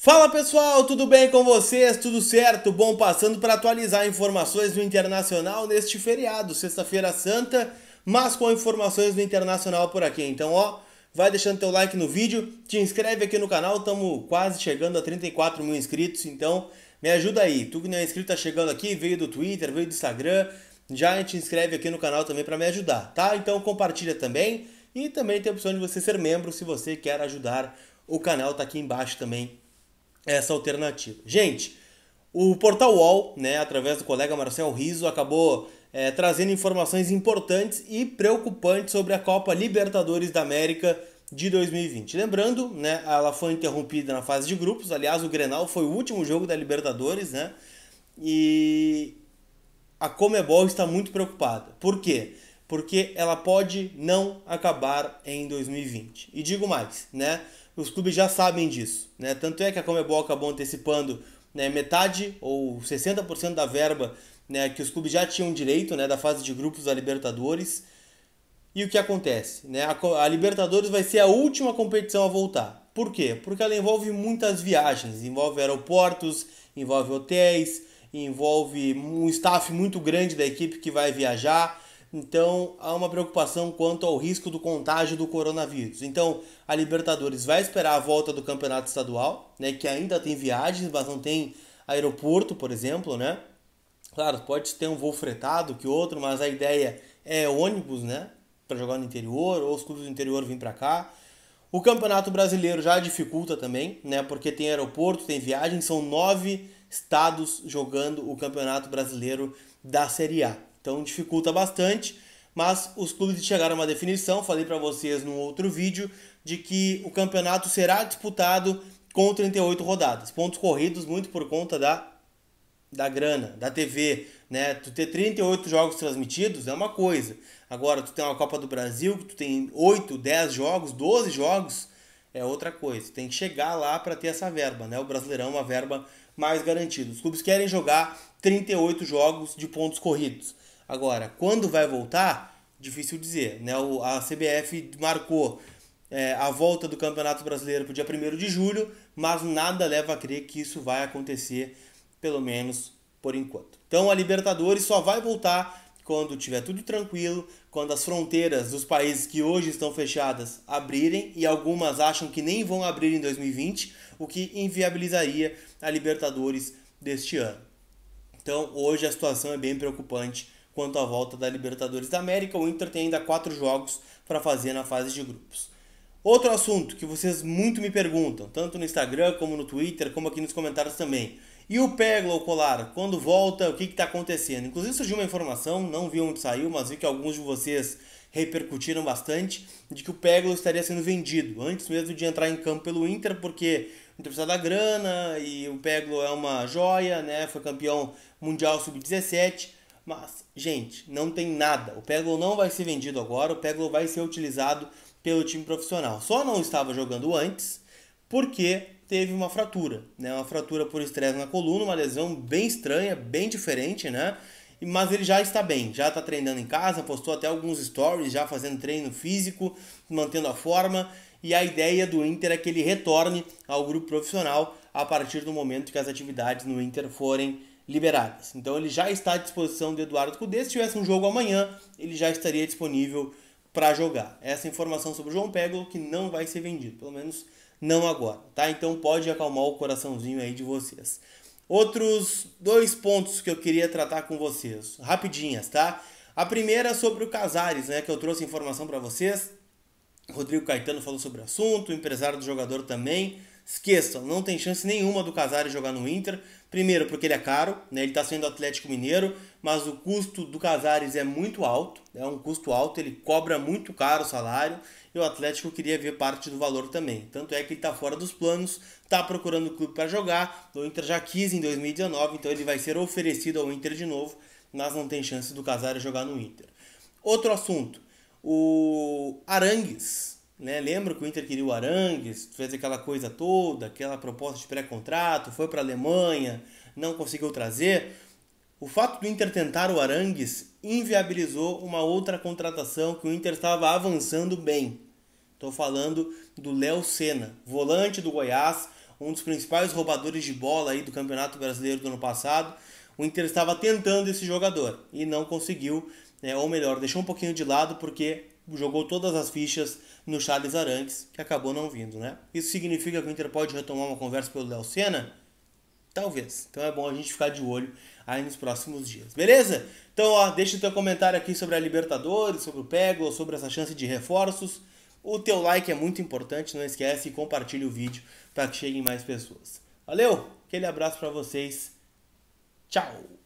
Fala pessoal, tudo bem com vocês? Tudo certo? Bom, passando para atualizar informações do Internacional neste feriado, Sexta-feira Santa, mas com informações do Internacional por aqui. Então, ó, vai deixando teu like no vídeo, te inscreve aqui no canal, estamos quase chegando a 34 mil inscritos, então me ajuda aí. Tu que não é inscrito tá chegando aqui, veio do Twitter, veio do Instagram, já te inscreve aqui no canal também para me ajudar, tá? Então compartilha também e também tem a opção de você ser membro se você quer ajudar. O canal tá aqui embaixo também essa alternativa. Gente, o portal UOL, né, através do colega Marcel Riso, acabou é, trazendo informações importantes e preocupantes sobre a Copa Libertadores da América de 2020. Lembrando, né, ela foi interrompida na fase de grupos. Aliás, o Grenal foi o último jogo da Libertadores, né? E a Comebol está muito preocupada. Por quê? porque ela pode não acabar em 2020. E digo mais, né? Os clubes já sabem disso, né? Tanto é que a Comebol acabou antecipando né, metade ou 60% da verba né, que os clubes já tinham direito né, da fase de grupos da Libertadores. E o que acontece? Né? A, a Libertadores vai ser a última competição a voltar. Por quê? Porque ela envolve muitas viagens, envolve aeroportos, envolve hotéis, envolve um staff muito grande da equipe que vai viajar então há uma preocupação quanto ao risco do contágio do coronavírus. Então a Libertadores vai esperar a volta do campeonato estadual, né, que ainda tem viagens, mas não tem aeroporto, por exemplo, né? Claro, pode ter um voo fretado que outro, mas a ideia é ônibus, né, para jogar no interior ou os clubes do interior vêm para cá. O Campeonato Brasileiro já dificulta também, né? Porque tem aeroporto, tem viagem, são nove estados jogando o Campeonato Brasileiro da Série A. Então dificulta bastante, mas os clubes chegaram a uma definição, falei para vocês num outro vídeo, de que o campeonato será disputado com 38 rodadas. Pontos corridos muito por conta da da grana, da TV, né? Tu ter 38 jogos transmitidos é uma coisa. Agora tu tem uma Copa do Brasil que tu tem 8, 10 jogos, 12 jogos, é outra coisa. Tem que chegar lá para ter essa verba, né? O Brasileirão é uma verba mais garantida. Os clubes querem jogar 38 jogos de pontos corridos. Agora, quando vai voltar, difícil dizer. Né? a CBF marcou é, a volta do Campeonato Brasileiro para o dia 1 de julho, mas nada leva a crer que isso vai acontecer, pelo menos por enquanto. Então a Libertadores só vai voltar quando tiver tudo tranquilo, quando as fronteiras dos países que hoje estão fechadas abrirem e algumas acham que nem vão abrir em 2020, o que inviabilizaria a Libertadores deste ano. Então hoje a situação é bem preocupante quanto à volta da Libertadores da América. O Inter tem ainda quatro jogos para fazer na fase de grupos. Outro assunto que vocês muito me perguntam, tanto no Instagram como no Twitter, como aqui nos comentários também. E o Peglo ou Colar, quando volta, o que está acontecendo? Inclusive surgiu uma informação, não vi onde saiu, mas vi que alguns de vocês repercutiram bastante, de que o Peglo estaria sendo vendido, antes mesmo de entrar em campo pelo Inter, porque o Inter precisa da grana e o Peglo é uma joia, né? foi campeão mundial sub-17, mas, gente, não tem nada. O Pego não vai ser vendido agora, o Pego vai ser utilizado pelo time profissional. Só não estava jogando antes porque teve uma fratura, né? Uma fratura por estresse na coluna, uma lesão bem estranha, bem diferente, né? Mas ele já está bem, já está treinando em casa, postou até alguns stories, já fazendo treino físico, mantendo a forma. E a ideia do Inter é que ele retorne ao grupo profissional a partir do momento que as atividades no Inter forem liberadas. Então ele já está à disposição do Eduardo Cudê. Se tivesse um jogo amanhã, ele já estaria disponível para jogar. Essa informação sobre o João Pego que não vai ser vendido, pelo menos não agora, tá? Então pode acalmar o coraçãozinho aí de vocês. Outros dois pontos que eu queria tratar com vocês, rapidinhas, tá? A primeira é sobre o Casares, né, que eu trouxe informação para vocês. Rodrigo Caetano falou sobre o assunto, o empresário do jogador também. Esqueçam, não tem chance nenhuma do Casares jogar no Inter. Primeiro, porque ele é caro, né? ele está sendo Atlético Mineiro, mas o custo do Casares é muito alto, é um custo alto, ele cobra muito caro o salário e o Atlético queria ver parte do valor também. Tanto é que ele está fora dos planos, está procurando o clube para jogar, o Inter já quis em 2019, então ele vai ser oferecido ao Inter de novo, mas não tem chance do Casares jogar no Inter. Outro assunto, o Arangues né? que o Inter queria o Arangues, fez aquela coisa toda, aquela proposta de pré-contrato, foi para a Alemanha, não conseguiu trazer. O fato do Inter tentar o Arangues inviabilizou uma outra contratação que o Inter estava avançando bem. Estou falando do Léo Senna, volante do Goiás, um dos principais roubadores de bola aí do Campeonato Brasileiro do ano passado. O Inter estava tentando esse jogador e não conseguiu, né? ou melhor, deixou um pouquinho de lado porque jogou todas as fichas no Charles Arantes, que acabou não vindo, né? Isso significa que o Inter pode retomar uma conversa pelo Léo Senna? Talvez. Então é bom a gente ficar de olho aí nos próximos dias. Beleza? Então, ó, deixa o teu comentário aqui sobre a Libertadores, sobre o Pego, sobre essa chance de reforços. O teu like é muito importante, não esquece e compartilhe o vídeo para que cheguem mais pessoas. Valeu, aquele abraço para vocês. Tchau!